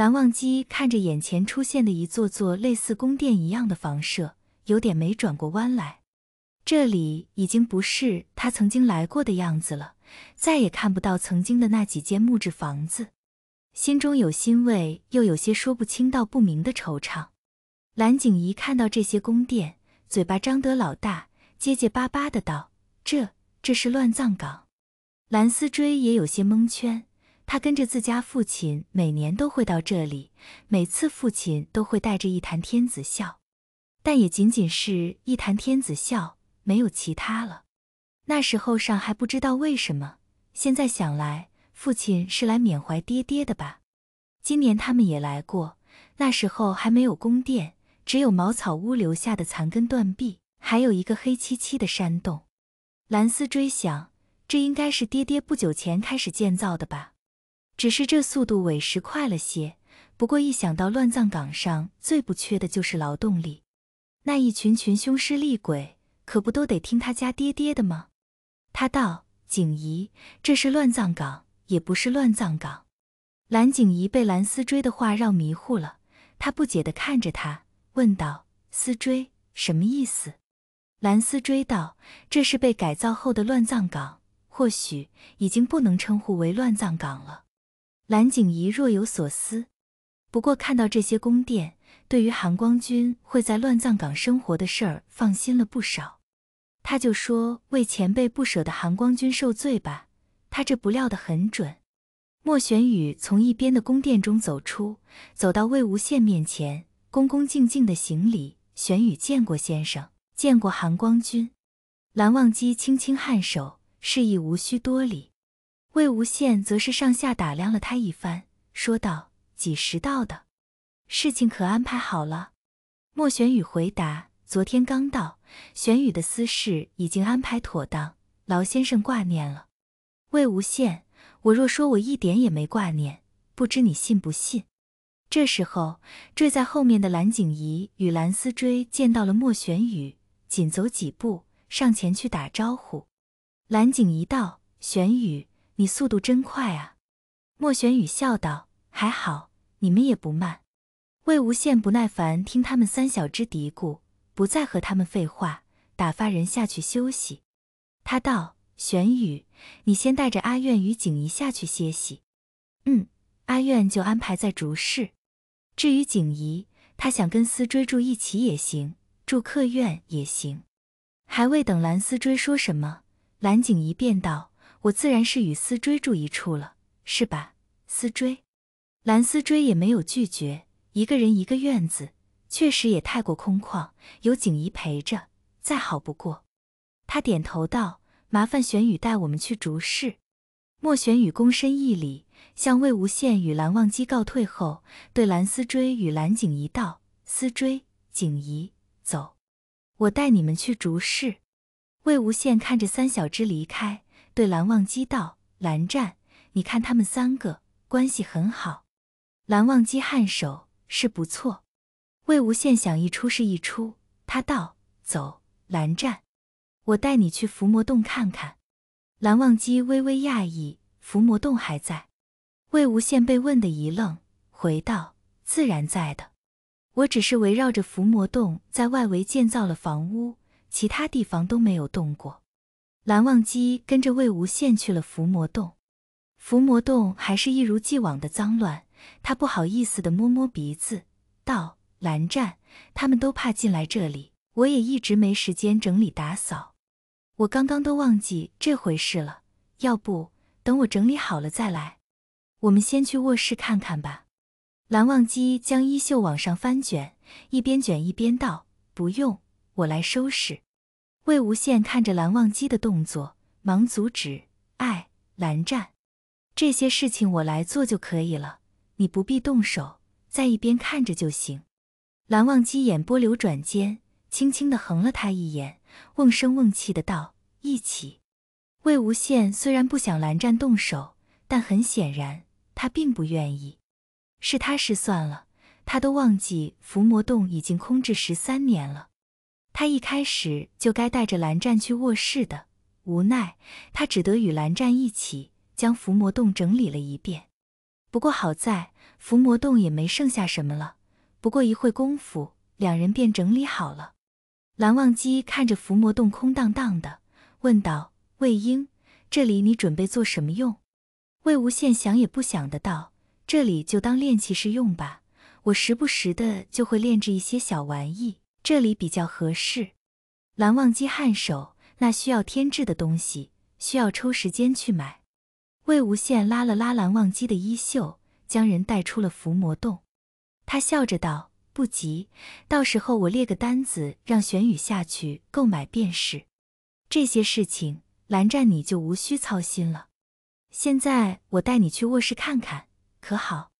蓝忘机看着眼前出现的一座座类似宫殿一样的房舍，有点没转过弯来。这里已经不是他曾经来过的样子了，再也看不到曾经的那几间木质房子，心中有欣慰，又有些说不清道不明的惆怅。蓝景怡看到这些宫殿，嘴巴张得老大，结结巴巴的道：“这这是乱葬岗。”蓝思追也有些蒙圈。他跟着自家父亲，每年都会到这里，每次父亲都会带着一坛天子笑，但也仅仅是一坛天子笑，没有其他了。那时候上还不知道为什么，现在想来，父亲是来缅怀爹爹的吧？今年他们也来过，那时候还没有宫殿，只有茅草屋留下的残根断壁，还有一个黑漆漆的山洞。兰斯追想，这应该是爹爹不久前开始建造的吧？只是这速度委实快了些，不过一想到乱葬岗上最不缺的就是劳动力，那一群群凶尸厉鬼可不都得听他家爹爹的吗？他道：“景怡，这是乱葬岗，也不是乱葬岗。”蓝景怡被蓝思追的话绕迷糊了，他不解地看着他，问道：“思追，什么意思？”蓝思追道：“这是被改造后的乱葬岗，或许已经不能称呼为乱葬岗了。”蓝景仪若有所思，不过看到这些宫殿，对于韩光君会在乱葬岗生活的事儿放心了不少。他就说：“为前辈不舍的韩光君受罪吧。”他这不料得很准。莫玄宇从一边的宫殿中走出，走到魏无羡面前，恭恭敬敬地行礼：“玄宇见过先生，见过韩光君。”蓝忘机轻轻颔首，示意无需多礼。魏无羡则是上下打量了他一番，说道：“几时到的？事情可安排好了？”莫玄宇回答：“昨天刚到，玄宇的私事已经安排妥当，劳先生挂念了。”魏无羡：“我若说我一点也没挂念，不知你信不信？”这时候，坠在后面的蓝景仪与蓝思追见到了莫玄宇，紧走几步上前去打招呼。蓝景仪道：“玄宇。”你速度真快啊！莫玄宇笑道：“还好，你们也不慢。”魏无羡不耐烦听他们三小只嘀咕，不再和他们废话，打发人下去休息。他道：“玄宇，你先带着阿苑与景怡下去歇息。嗯，阿苑就安排在竹室。至于景怡，她想跟思追住一起也行，住客院也行。”还未等蓝思追说什么，蓝景怡便道。我自然是与思追住一处了，是吧？思追，蓝思追也没有拒绝。一个人一个院子，确实也太过空旷。有景怡陪着，再好不过。他点头道：“麻烦玄宇带我们去竹室。”莫玄宇躬身一礼，向魏无羡与蓝忘机告退后，对蓝思追与蓝景怡道：“思追，景怡，走，我带你们去竹室。”魏无羡看着三小只离开。对蓝忘机道：“蓝湛，你看他们三个关系很好。”蓝忘机颔首：“是不错。”魏无羡想一出是一出，他道：“走，蓝湛，我带你去伏魔洞看看。”蓝忘机微微讶异：“伏魔洞还在？”魏无羡被问的一愣，回道：“自然在的，我只是围绕着伏魔洞在外围建造了房屋，其他地方都没有动过。”蓝忘机跟着魏无羡去了伏魔洞，伏魔洞还是一如既往的脏乱。他不好意思地摸摸鼻子，道：“蓝湛，他们都怕进来这里，我也一直没时间整理打扫，我刚刚都忘记这回事了。要不等我整理好了再来？我们先去卧室看看吧。”蓝忘机将衣袖往上翻卷，一边卷一边道：“不用，我来收拾。”魏无羡看着蓝忘机的动作，忙阻止：“哎，蓝湛，这些事情我来做就可以了，你不必动手，在一边看着就行。”蓝忘机眼波流转间，轻轻的横了他一眼，瓮声瓮气的道：“一起。”魏无羡虽然不想蓝湛动手，但很显然他并不愿意。是他失算了，他都忘记伏魔洞已经空置十三年了。他一开始就该带着蓝湛去卧室的，无奈他只得与蓝湛一起将伏魔洞整理了一遍。不过好在伏魔洞也没剩下什么了。不过一会功夫，两人便整理好了。蓝忘机看着伏魔洞空荡荡的，问道：“魏婴，这里你准备做什么用？”魏无羡想也不想的道：“这里就当练气室用吧，我时不时的就会炼制一些小玩意。”这里比较合适。蓝忘机颔首，那需要添置的东西，需要抽时间去买。魏无羡拉了拉蓝忘机的衣袖，将人带出了伏魔洞。他笑着道：“不急，到时候我列个单子，让玄宇下去购买便是。这些事情，蓝湛你就无需操心了。现在我带你去卧室看看，可好？”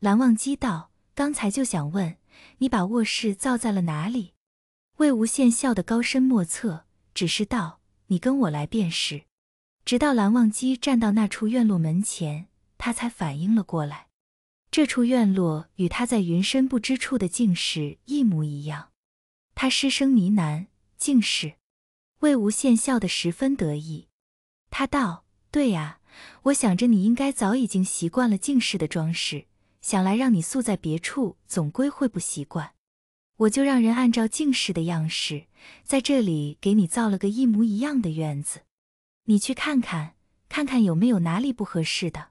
蓝忘机道：“刚才就想问。”你把卧室造在了哪里？魏无羡笑得高深莫测，只是道：“你跟我来便是。”直到蓝忘机站到那处院落门前，他才反应了过来，这处院落与他在云深不知处的静室一模一样。他失声呢喃：“静室。”魏无羡笑得十分得意，他道：“对呀，我想着你应该早已经习惯了静室的装饰。”想来让你宿在别处，总归会不习惯。我就让人按照静室的样式，在这里给你造了个一模一样的院子，你去看看，看看有没有哪里不合适的，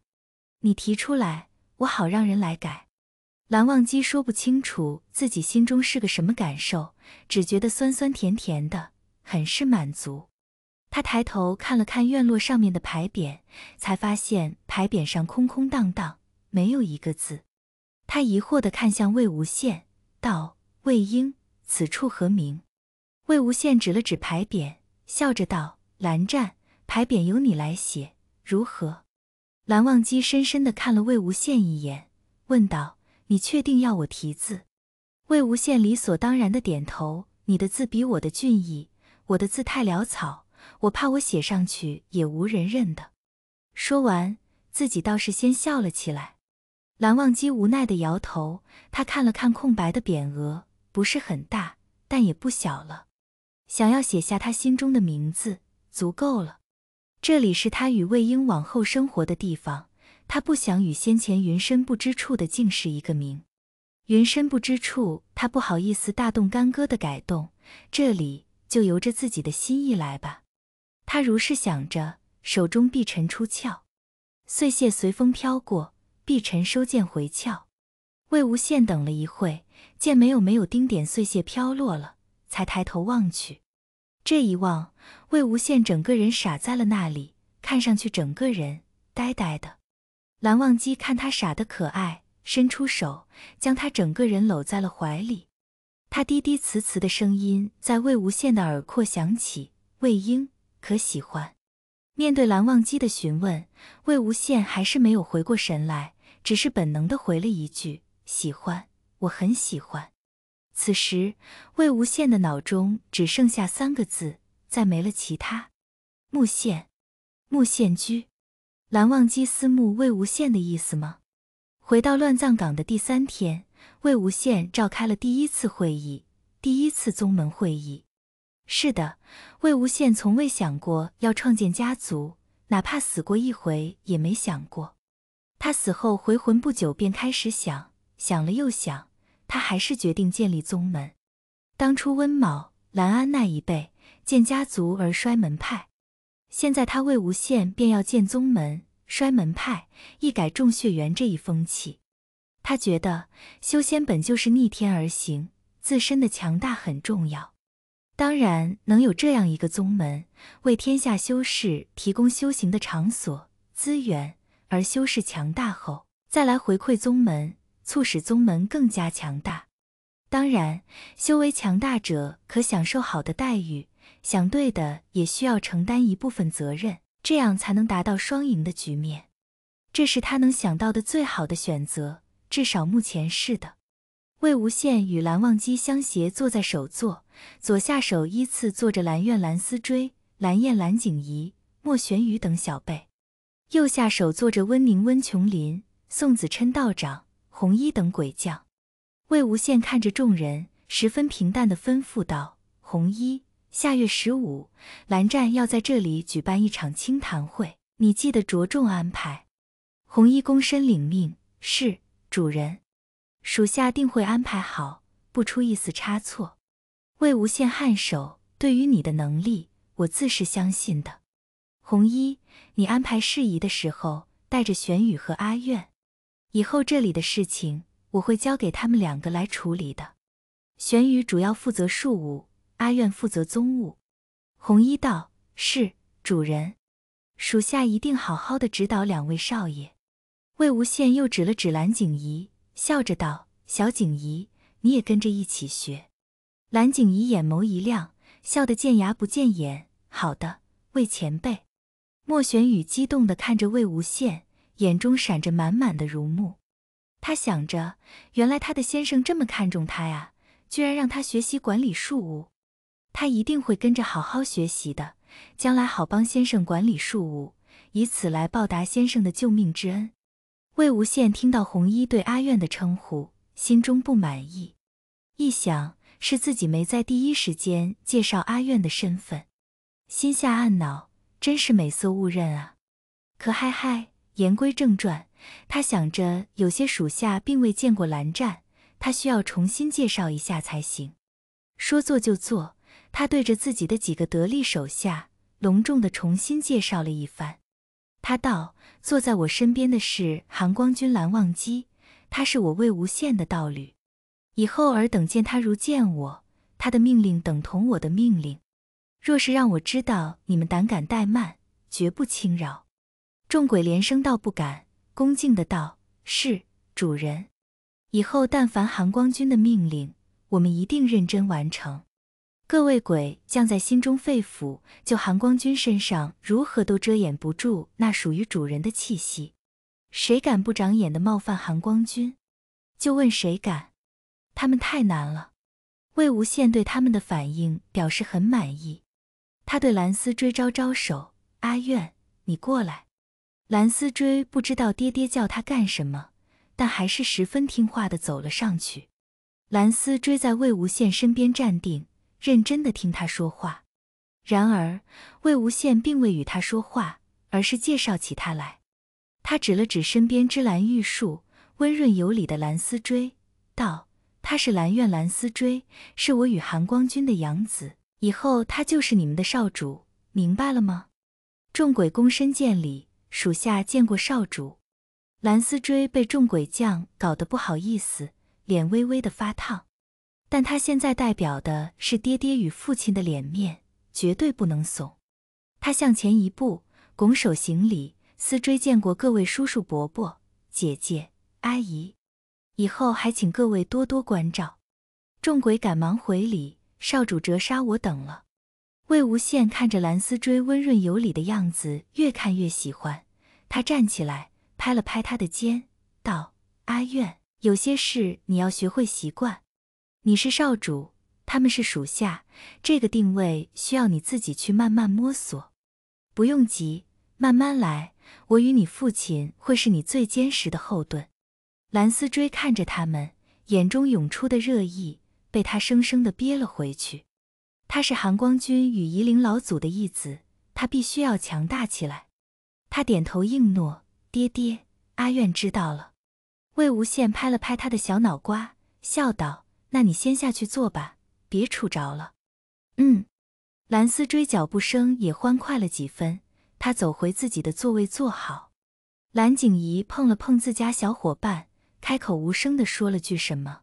你提出来，我好让人来改。蓝忘机说不清楚自己心中是个什么感受，只觉得酸酸甜甜的，很是满足。他抬头看了看院落上面的牌匾，才发现牌匾上空空荡荡。没有一个字，他疑惑地看向魏无羡，道：“魏婴，此处何名？”魏无羡指了指牌匾，笑着道：“蓝湛，牌匾由你来写，如何？”蓝忘机深深地看了魏无羡一眼，问道：“你确定要我题字？”魏无羡理所当然地点头：“你的字比我的俊逸，我的字太潦草，我怕我写上去也无人认得。”说完，自己倒是先笑了起来。蓝忘机无奈的摇头，他看了看空白的匾额，不是很大，但也不小了。想要写下他心中的名字，足够了。这里是他与魏婴往后生活的地方，他不想与先前云深不知处的竟是一个名。云深不知处，他不好意思大动干戈的改动，这里就由着自己的心意来吧。他如是想着，手中碧尘出鞘，碎屑随风飘过。碧晨收剑回鞘，魏无羡等了一会，见没有没有丁点碎屑飘落了，才抬头望去。这一望，魏无羡整个人傻在了那里，看上去整个人呆呆的。蓝忘机看他傻的可爱，伸出手将他整个人搂在了怀里。他低低慈慈的声音在魏无羡的耳廓响起：“魏婴，可喜欢？”面对蓝忘机的询问，魏无羡还是没有回过神来。只是本能的回了一句：“喜欢，我很喜欢。”此时，魏无羡的脑中只剩下三个字，再没了其他。木羡，木羡居，蓝忘机思慕魏无羡的意思吗？回到乱葬岗的第三天，魏无羡召开了第一次会议，第一次宗门会议。是的，魏无羡从未想过要创建家族，哪怕死过一回，也没想过。他死后回魂不久，便开始想，想了又想，他还是决定建立宗门。当初温卯、蓝安那一辈建家族而衰门派，现在他魏无羡便要建宗门、衰门派，一改重血缘这一风气。他觉得修仙本就是逆天而行，自身的强大很重要。当然，能有这样一个宗门，为天下修士提供修行的场所、资源。而修士强大后，再来回馈宗门，促使宗门更加强大。当然，修为强大者可享受好的待遇，想对的也需要承担一部分责任，这样才能达到双赢的局面。这是他能想到的最好的选择，至少目前是的。魏无羡与蓝忘机相携坐在首座，左下手依次坐着蓝苑、蓝思追、蓝燕、蓝景仪、莫玄羽等小辈。右下手坐着温宁、温琼林、宋子琛道长、红衣等鬼将。魏无羡看着众人，十分平淡的吩咐道：“红衣，下月十五，蓝湛要在这里举办一场清谈会，你记得着重安排。”红衣躬身领命：“是，主人，属下定会安排好，不出一丝差错。”魏无羡颔首：“对于你的能力，我自是相信的。”红一，你安排事宜的时候带着玄宇和阿愿，以后这里的事情我会交给他们两个来处理的。玄宇主要负责庶务，阿愿负责宗务。红一道是主人，属下一定好好的指导两位少爷。魏无羡又指了指蓝景仪，笑着道：“小景怡，你也跟着一起学。”蓝景怡眼眸一亮，笑得见牙不见眼。好的，魏前辈。莫玄羽激动地看着魏无羡，眼中闪着满满的如沐。他想着，原来他的先生这么看重他呀，居然让他学习管理术务。他一定会跟着好好学习的，将来好帮先生管理术务，以此来报答先生的救命之恩。魏无羡听到红衣对阿苑的称呼，心中不满意，一想是自己没在第一时间介绍阿苑的身份，心下暗恼。真是美色误认啊！可嗨嗨，言归正传，他想着有些属下并未见过蓝湛，他需要重新介绍一下才行。说做就做，他对着自己的几个得力手下隆重地重新介绍了一番。他道：“坐在我身边的是寒光君蓝忘机，他是我魏无羡的道侣，以后尔等见他如见我，他的命令等同我的命令。”若是让我知道你们胆敢怠慢，绝不轻饶。众鬼连声道不敢，恭敬的道：“是主人，以后但凡寒光君的命令，我们一定认真完成。”各位鬼将在心中肺腑，就寒光君身上如何都遮掩不住那属于主人的气息。谁敢不长眼的冒犯寒光君，就问谁敢。他们太难了。魏无羡对他们的反应表示很满意。他对蓝思追招招手：“阿苑，你过来。”蓝思追不知道爹爹叫他干什么，但还是十分听话的走了上去。蓝思追在魏无羡身边站定，认真的听他说话。然而，魏无羡并未与他说话，而是介绍起他来。他指了指身边枝兰玉树，温润有礼的蓝思追，道：“他是蓝苑蓝思追，是我与含光君的养子。”以后他就是你们的少主，明白了吗？众鬼躬身见礼，属下见过少主。蓝思追被众鬼将搞得不好意思，脸微微的发烫。但他现在代表的是爹爹与父亲的脸面，绝对不能怂。他向前一步，拱手行礼：思追见过各位叔叔伯伯、姐姐、阿姨，以后还请各位多多关照。众鬼赶忙回礼。少主折杀我等了。魏无羡看着蓝思追温润有礼的样子，越看越喜欢。他站起来，拍了拍他的肩，道：“阿怨，有些事你要学会习惯。你是少主，他们是属下，这个定位需要你自己去慢慢摸索，不用急，慢慢来。我与你父亲会是你最坚实的后盾。”蓝思追看着他们，眼中涌出的热意。被他生生的憋了回去。他是韩光君与夷陵老祖的义子，他必须要强大起来。他点头应诺，爹爹，阿愿知道了。魏无羡拍了拍他的小脑瓜，笑道：“那你先下去坐吧，别杵着了。”嗯。蓝思追脚步声也欢快了几分，他走回自己的座位坐好。蓝景仪碰了碰自家小伙伴，开口无声的说了句什么。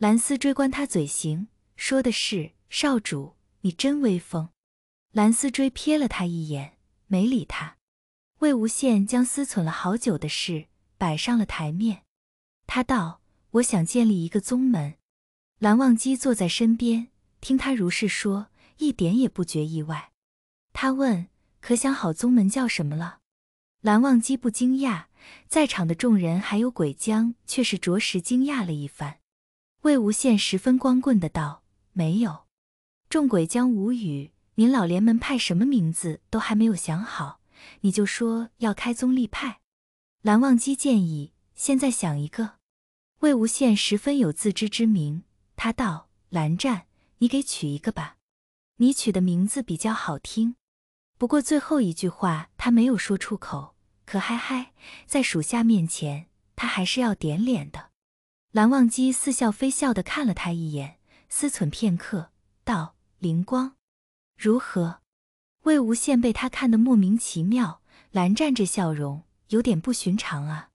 蓝思追观他嘴型，说的是：“少主，你真威风。”蓝思追瞥了他一眼，没理他。魏无羡将思忖了好久的事摆上了台面，他道：“我想建立一个宗门。”蓝忘机坐在身边，听他如是说，一点也不觉意外。他问：“可想好宗门叫什么了？”蓝忘机不惊讶，在场的众人还有鬼将却是着实惊讶了一番。魏无羡十分光棍的道：“没有。”众鬼将无语。您老连门派什么名字都还没有想好，你就说要开宗立派？蓝忘机建议：“现在想一个。”魏无羡十分有自知之明，他道：“蓝湛，你给取一个吧，你取的名字比较好听。”不过最后一句话他没有说出口。可嗨嗨，在属下面前，他还是要点脸的。蓝忘机似笑非笑的看了他一眼，思忖片刻，道：“灵光，如何？”魏无羡被他看得莫名其妙，蓝湛这笑容有点不寻常啊。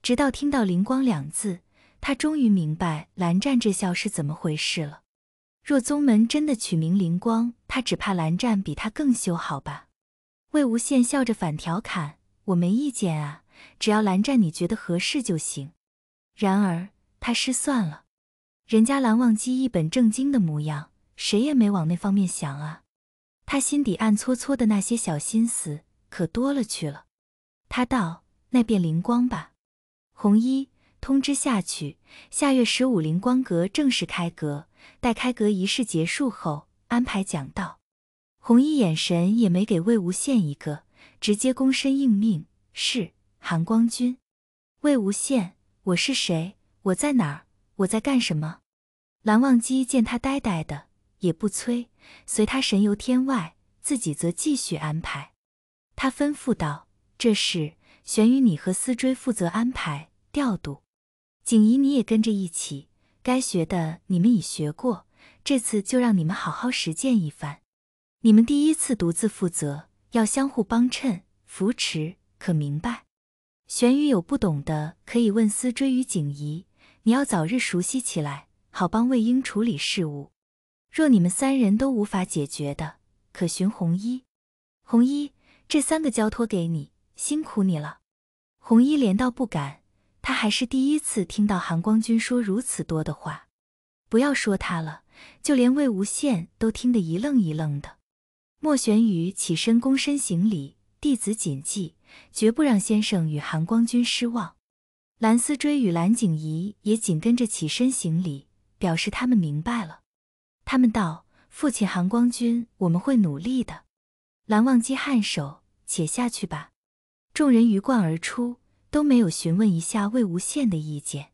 直到听到“灵光”两字，他终于明白蓝湛这笑是怎么回事了。若宗门真的取名灵光，他只怕蓝湛比他更羞好吧。魏无羡笑着反调侃：“我没意见啊，只要蓝湛你觉得合适就行。”然而。他失算了，人家蓝忘机一本正经的模样，谁也没往那方面想啊。他心底暗搓搓的那些小心思可多了去了。他道：“那便灵光吧。”红衣通知下去，下月十五灵光阁正式开阁，待开阁仪式结束后安排讲道。红衣眼神也没给魏无羡一个，直接躬身应命：“是，含光君。”魏无羡：“我是谁？”我在哪儿？我在干什么？蓝忘机见他呆呆的，也不催，随他神游天外，自己则继续安排。他吩咐道：“这事玄宇，你和思追负责安排调度，景怡你也跟着一起。该学的你们已学过，这次就让你们好好实践一番。你们第一次独自负责，要相互帮衬、扶持，可明白？玄宇有不懂的，可以问思追与景怡。”你要早日熟悉起来，好帮魏婴处理事务。若你们三人都无法解决的，可寻红衣。红衣，这三个交托给你，辛苦你了。红衣连道不敢，他还是第一次听到韩光君说如此多的话。不要说他了，就连魏无羡都听得一愣一愣的。莫玄宇起身躬身行礼，弟子谨记，绝不让先生与韩光君失望。蓝思追与蓝景仪也紧跟着起身行礼，表示他们明白了。他们道：“父亲韩光君，我们会努力的。”蓝忘机颔首，且下去吧。众人鱼贯而出，都没有询问一下魏无羡的意见。